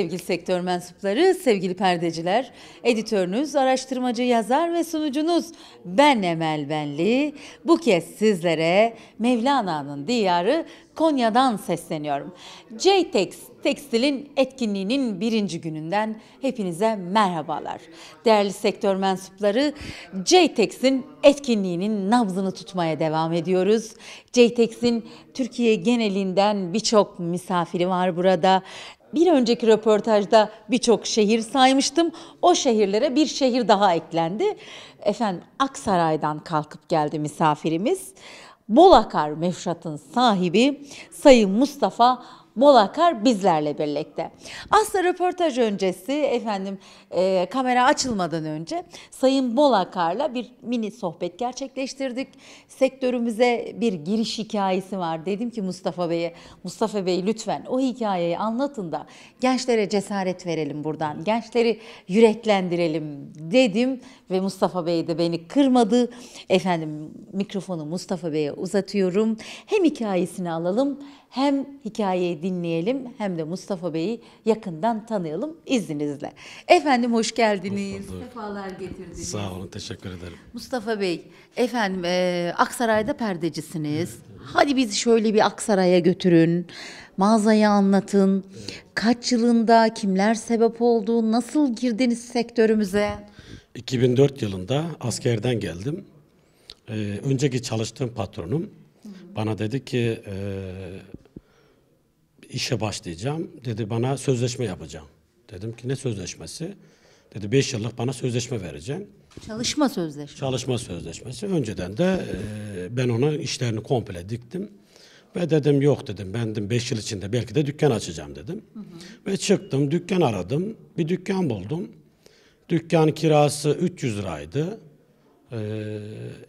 sevgili sektör mensupları, sevgili perdeciler, editörünüz, araştırmacı, yazar ve sunucunuz ben Emel Benli. Bu kez sizlere Mevlana'nın diyarı Konya'dan sesleniyorum. JTEX Tekstil'in etkinliğinin birinci gününden hepinize merhabalar. Değerli sektör mensupları, JTEX'in etkinliğinin nabzını tutmaya devam ediyoruz. JTEX'in Türkiye genelinden birçok misafiri var burada. Bir önceki röportajda birçok şehir saymıştım. O şehirlere bir şehir daha eklendi. Efendim Aksaray'dan kalkıp geldi misafirimiz. Bolakar Mevşat'ın sahibi Sayın Mustafa Bol Akar bizlerle birlikte. Aslında röportaj öncesi efendim e, kamera açılmadan önce Sayın Bol Akar'la bir mini sohbet gerçekleştirdik. Sektörümüze bir giriş hikayesi var. Dedim ki Mustafa Bey'e, Mustafa Bey lütfen o hikayeyi anlatın da gençlere cesaret verelim buradan. Gençleri yüreklendirelim dedim ve Mustafa Bey de beni kırmadı. Efendim mikrofonu Mustafa Bey'e uzatıyorum. Hem hikayesini alalım hem hikayeyi dinleyelim hem de Mustafa Bey'i yakından tanıyalım izninizle. Efendim hoş geldiniz. Hoş Sefalar getirdiniz. Sağ olun teşekkür ederim. Mustafa Bey efendim e, Aksaray'da perdecisiniz. Evet, evet. Hadi bizi şöyle bir Aksaray'a götürün. Mağazayı anlatın. Evet. Kaç yılında kimler sebep oldu? Nasıl girdiniz sektörümüze? 2004 yılında askerden geldim. Ee, önceki çalıştığım patronum bana dedi ki e, işe başlayacağım. Dedi bana sözleşme yapacağım. Dedim ki ne sözleşmesi? Dedi 5 yıllık bana sözleşme vereceksin. Çalışma sözleşmesi. Çalışma sözleşmesi. Önceden de e, ben onun işlerini komple diktim. Ve dedim yok dedim ben 5 yıl içinde belki de dükkan açacağım dedim. Hı hı. Ve çıktım dükkan aradım. Bir dükkan buldum. Dükkan kirası 300 liraydı. Ee,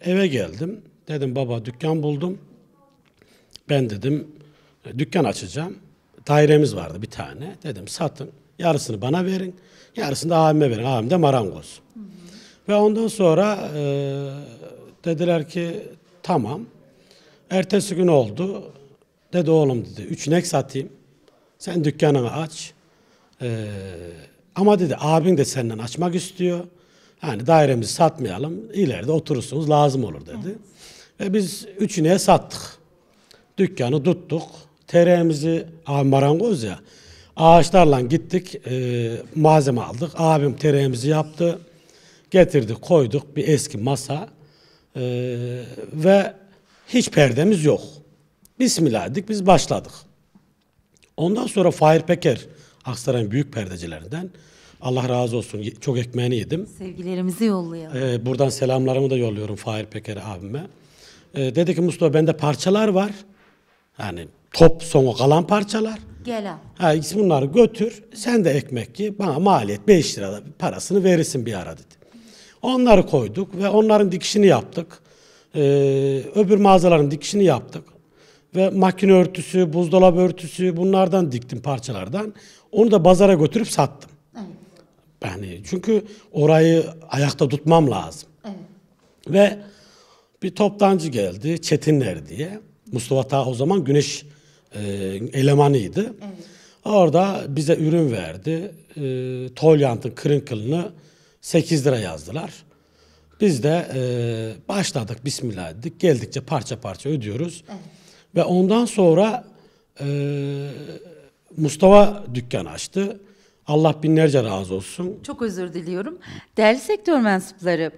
eve geldim. Dedim baba dükkan buldum. Ben dedim dükkan açacağım dairemiz vardı bir tane. Dedim satın. Yarısını bana verin. Yarısını da abime verin. Abim de marangoz. Hı hı. Ve ondan sonra e, dediler ki tamam. Ertesi gün oldu. Dedi oğlum dedi. Üç inek satayım. Sen dükkanını aç. E, ama dedi abin de senden açmak istiyor. Yani dairemizi satmayalım. İleride oturursunuz lazım olur dedi. Evet. Ve biz üç ineğe sattık. Dükkanı tuttuk teremizi abi marangoz ya ağaçlarla gittik e, malzeme aldık. Abim teremizi yaptı. Getirdik koyduk bir eski masa e, ve hiç perdemiz yok. Bismillah dedik biz başladık. Ondan sonra Fahir Peker Aksaray'ın büyük perdecilerinden Allah razı olsun çok ekmeğini yedim. Sevgilerimizi yollayalım. Ee, buradan selamlarımı da yolluyorum Fahir Peker abime. Ee, dedi ki Mustafa bende parçalar var. Yani top sonu kalan parçalar. Gel al. Ha, bunları götür sen de ekmek ye bana maliyet 5 lira parasını verirsin bir ara dedi. Onları koyduk ve onların dikişini yaptık. Ee, öbür mağazaların dikişini yaptık. Ve makine örtüsü, buzdolabı örtüsü bunlardan diktim parçalardan. Onu da pazara götürüp sattım. Evet. Yani çünkü orayı ayakta tutmam lazım. Evet. Ve bir toptancı geldi Çetinler diye. Mustafa ta o zaman Güneş e, elemanıydı. Evet. Orada bize ürün verdi. E, Tolyant'ın kırın kılını 8 lira yazdılar. Biz de e, başladık bismillah dedik. Geldikçe parça parça ödüyoruz. Evet. Ve ondan sonra e, Mustafa dükkan açtı. Allah binlerce razı olsun. Çok özür diliyorum. Değerli sektör mensupları,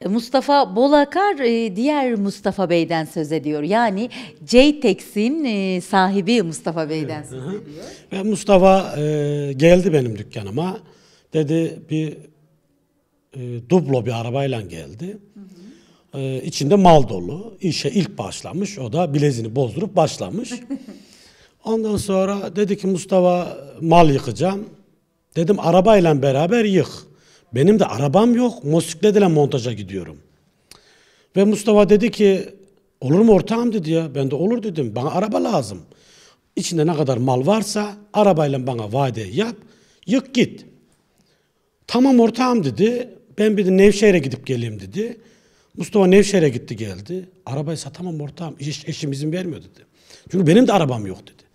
e, Mustafa Bolakar e, diğer Mustafa Bey'den söz ediyor. Yani JTEX'in e, sahibi Mustafa Bey'den evet. söz ediyor. Ve Mustafa geldi benim dükkanıma. Dedi bir dublo bir arabayla geldi. Hı hı. İçinde mal dolu. İşe ilk başlamış. O da bileziğini bozdurup başlamış. Ondan sonra dedi ki Mustafa mal yıkacağım. Dedim arabayla beraber yık. Benim de arabam yok. Motosikletle montaja gidiyorum. Ve Mustafa dedi ki olur mu ortağım dedi ya. Ben de olur dedim. Bana araba lazım. İçinde ne kadar mal varsa arabayla bana vade yap. Yık git. Tamam ortağım dedi. Ben bir de Nevşehir'e gidip geleyim dedi. Mustafa Nevşehir'e gitti geldi. Arabayı satamam ortağım. İş, eşim izin vermiyor dedi. Çünkü benim de arabam yok dedi.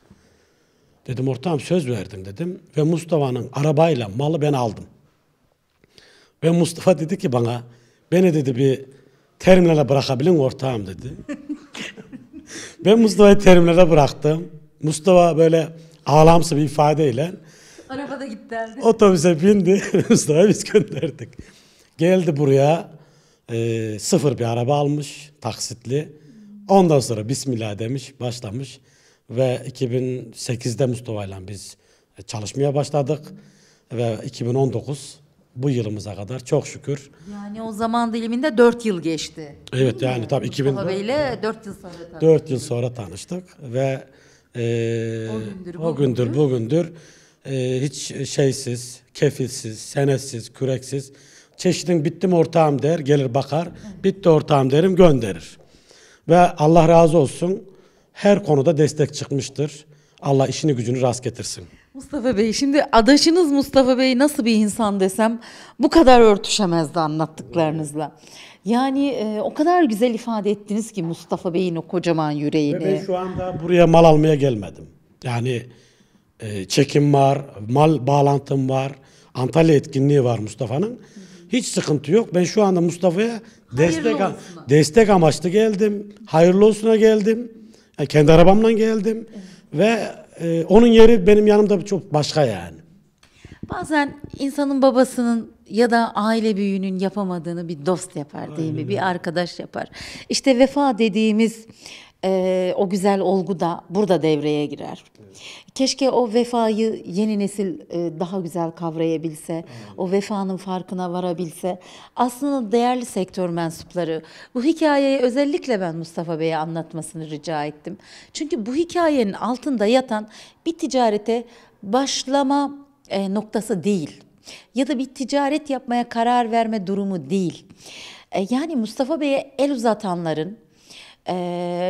Dedim ortağım söz verdim dedim. Ve Mustafa'nın arabayla malı ben aldım. Ve Mustafa dedi ki bana beni dedi bir terminale bırakabilin ortağım dedi. ben Mustafa'yı terminale bıraktım. Mustafa böyle ağlamsı bir ifadeyle Arabada gitti herhalde. Otobüse bindi. Mustafa'yı biz gönderdik. Geldi buraya. E, sıfır bir araba almış. Taksitli. Ondan sonra Bismillah demiş. Başlamış ve 2008'de Mustafa ile biz e, çalışmaya başladık ve 2019 bu yılımıza kadar çok şükür. Yani o zaman diliminde 4 yıl geçti. Evet yani tabii 2000 Mustafa Bey'le 4 yıl sonra tanıştık. 4 yıl sonra tanıştık ve e, o gündür, o gündür bugündür, e, hiç şeysiz, kefilsiz, senetsiz küreksiz çeşidin bittim ortağım der, gelir bakar. Bitti ortağım derim gönderir. Ve Allah razı olsun her konuda destek çıkmıştır. Allah işini gücünü rast getirsin. Mustafa Bey şimdi adaşınız Mustafa Bey nasıl bir insan desem bu kadar örtüşemezdi anlattıklarınızla. Yani e, o kadar güzel ifade ettiniz ki Mustafa Bey'in o kocaman yüreğini. Ve ben şu anda buraya mal almaya gelmedim. Yani e, çekim var, mal bağlantım var, Antalya etkinliği var Mustafa'nın. Hiç sıkıntı yok. Ben şu anda Mustafa'ya destek, destek amaçlı geldim. Hayırlı olsuna geldim. Yani e, kendi arabamla geldim ve e, onun yeri benim yanımda çok başka yani. Bazen insanın babasının ya da aile büyüğünün yapamadığını bir dost yapar değil mi? Bir arkadaş yapar. İşte vefa dediğimiz e, o güzel olgu da burada devreye girer. Evet. Keşke o vefayı yeni nesil e, daha güzel kavrayabilse, evet. o vefanın farkına varabilse. Aslında değerli sektör mensupları bu hikayeyi özellikle ben Mustafa Bey'e anlatmasını rica ettim. Çünkü bu hikayenin altında yatan bir ticarete başlama e, noktası değil ya da bir ticaret yapmaya karar verme durumu değil. E, yani Mustafa Bey'e el uzatanların e,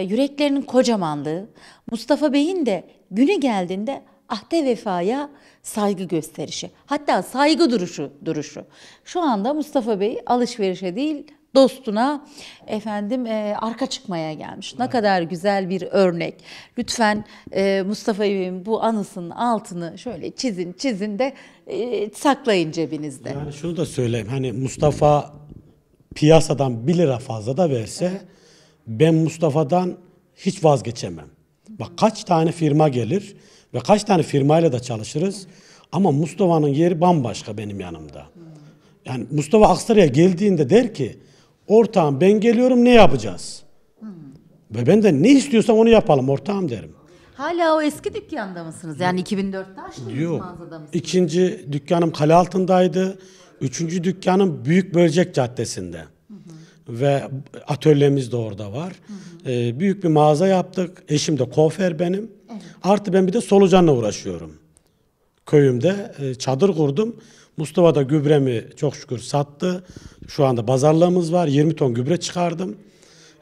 yüreklerinin kocamanlığı, Mustafa Bey'in de günü geldiğinde ahde vefaya saygı gösterişi. Hatta saygı duruşu duruşu. Şu anda Mustafa Bey alışverişe değil dostuna efendim e, arka çıkmaya gelmiş. Ne evet. kadar güzel bir örnek. Lütfen e, Mustafa Bey'in bu anısının altını şöyle çizin çizin de e, saklayın cebinizde. Yani şunu da söyleyeyim hani Mustafa piyasadan bir lira fazla da verse evet ben Mustafa'dan hiç vazgeçemem. Bak kaç tane firma gelir ve kaç tane firmayla da çalışırız. Ama Mustafa'nın yeri bambaşka benim yanımda. Yani Mustafa Aksaray'a geldiğinde der ki ortağım ben geliyorum ne yapacağız? Ve ben de ne istiyorsam onu yapalım ortağım derim. Hala o eski dükkanda mısınız? Yani 2004'te açtığınız Yok. mağazada mısınız? İkinci dükkanım kale altındaydı. Üçüncü dükkanım Büyük Bölecek Caddesi'nde ve atölyemiz de orada var. Hı hı. E, ee, büyük bir mağaza yaptık. Eşim de kofer benim. Evet. Artı ben bir de solucanla uğraşıyorum. Köyümde e, çadır kurdum. Mustafa da gübremi çok şükür sattı. Şu anda pazarlığımız var. 20 ton gübre çıkardım.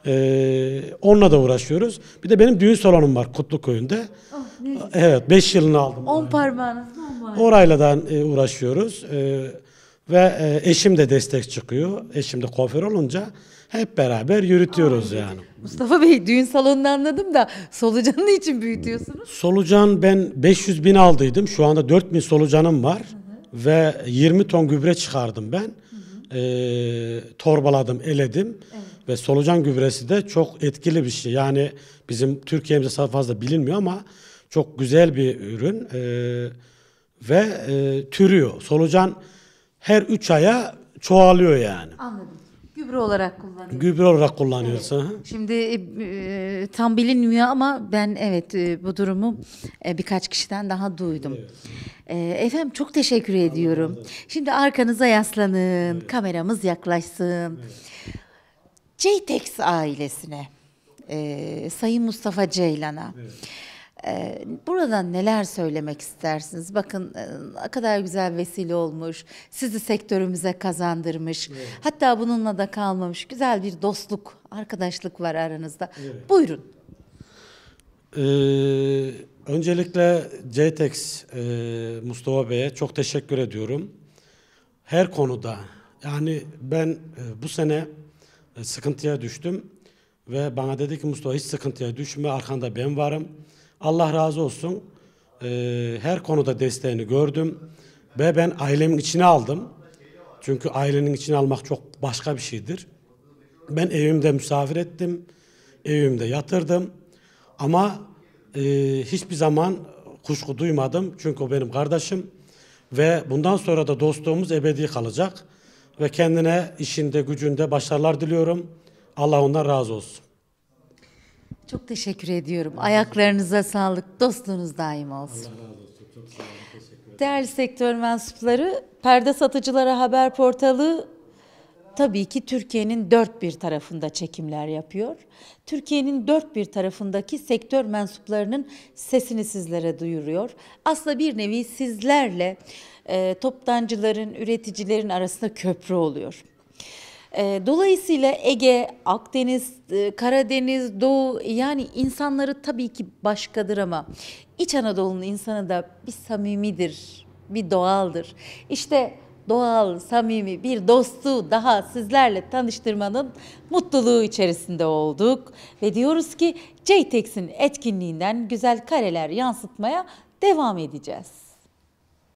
Ee, onunla da uğraşıyoruz. Bir de benim düğün salonum var Kutlu Köyü'nde. Oh, evet 5 yılını aldım. 10 parmağınız mı var? Orayla da e, uğraşıyoruz. Ee, ve e, eşim de destek çıkıyor. Eşim de kuaför olunca hep beraber yürütüyoruz yani. Mustafa Bey düğün salonunu anladım da solucanı için büyütüyorsunuz? Solucan ben 500 bin aldıydım. Şu anda 4 4000 solucanım var. Hı hı. Ve 20 ton gübre çıkardım ben. Hı hı. E, torbaladım, eledim. Evet. Ve solucan gübresi de çok etkili bir şey. Yani bizim Türkiye'mizde fazla bilinmiyor ama çok güzel bir ürün. E, ve e, türüyor. Solucan her üç aya çoğalıyor yani. Anladım. Gübre olarak kullanıyoruz. Gübre olarak kullanıyorsun Evet. Şimdi e, e, tam bilinmiyor ama ben evet e, bu durumu e, birkaç kişiden daha duydum. Evet. E, efendim çok teşekkür Allah ediyorum. Şimdi arkanıza yaslanın, evet. kameramız yaklaşsın. Evet. JTEX ailesine, e, Sayın Mustafa Ceylan'a. Evet ee, Buradan neler söylemek istersiniz? Bakın e, ne kadar güzel vesile olmuş, sizi sektörümüze kazandırmış. Evet. Hatta bununla da kalmamış. Güzel bir dostluk, arkadaşlık var aranızda. Evet. Buyurun. Ee, öncelikle JTEX e, Mustafa Bey'e çok teşekkür ediyorum. Her konuda. Yani ben e, bu sene e, sıkıntıya düştüm ve bana dedi ki Mustafa hiç sıkıntıya düşme arkanda ben varım. Allah razı olsun ee, her konuda desteğini gördüm ve ben ailemin içine aldım. Çünkü ailenin içine almak çok başka bir şeydir. Ben evimde misafir ettim, evimde yatırdım ama e, hiçbir zaman kuşku duymadım. Çünkü o benim kardeşim ve bundan sonra da dostluğumuz ebedi kalacak ve kendine işinde gücünde başarılar diliyorum. Allah ondan razı olsun. Çok teşekkür ediyorum. Ayaklarınıza sağlık. Dostluğunuz daim olsun. Allah razı olsun. Çok sağ olun. Teşekkür ederim. Değerli sektör mensupları, Perde Satıcılara Haber Portalı tabii ki Türkiye'nin dört bir tarafında çekimler yapıyor. Türkiye'nin dört bir tarafındaki sektör mensuplarının sesini sizlere duyuruyor. Aslında bir nevi sizlerle e, toptancıların, üreticilerin arasında köprü oluyor. Ee, dolayısıyla Ege, Akdeniz, e, Karadeniz, Doğu yani insanları tabii ki başkadır ama İç Anadolu'nun insanı da bir samimidir, bir doğaldır. İşte doğal, samimi bir dostu daha sizlerle tanıştırmanın mutluluğu içerisinde olduk. Ve diyoruz ki JTEX'in etkinliğinden güzel kareler yansıtmaya devam edeceğiz.